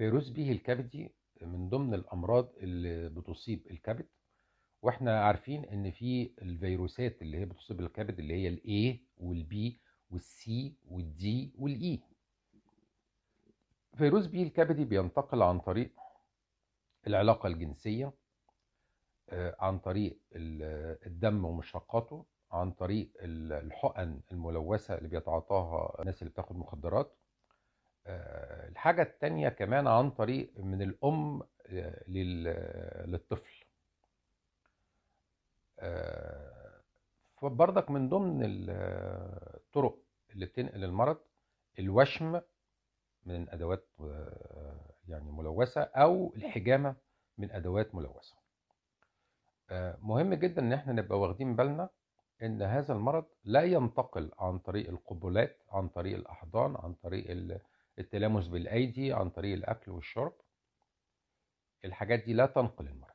فيروس به الكبدي من ضمن الامراض اللي بتصيب الكبد واحنا عارفين ان في الفيروسات اللي هي بتصيب الكبد اللي هي الاي والبي والسي والدي والاي e. فيروس بي الكبدي بينتقل عن طريق العلاقة الجنسية آه، عن طريق الدم ومشتقاته عن طريق الحقن الملوثة اللي بيتعاطاها الناس اللي بتاخد مخدرات الحاجة التانية كمان عن طريق من الأم آه، للطفل فبرضك آه، من ضمن الطرق آه، اللي بتنقل المرض الوشم من أدوات يعني ملوثة أو الحجامة من أدوات ملوثة مهم جدا ان احنا نبقى واخدين بالنا ان هذا المرض لا ينتقل عن طريق القبلات عن طريق الاحضان عن طريق التلامس بالأيدي عن طريق الأكل والشرب الحاجات دي لا تنقل المرض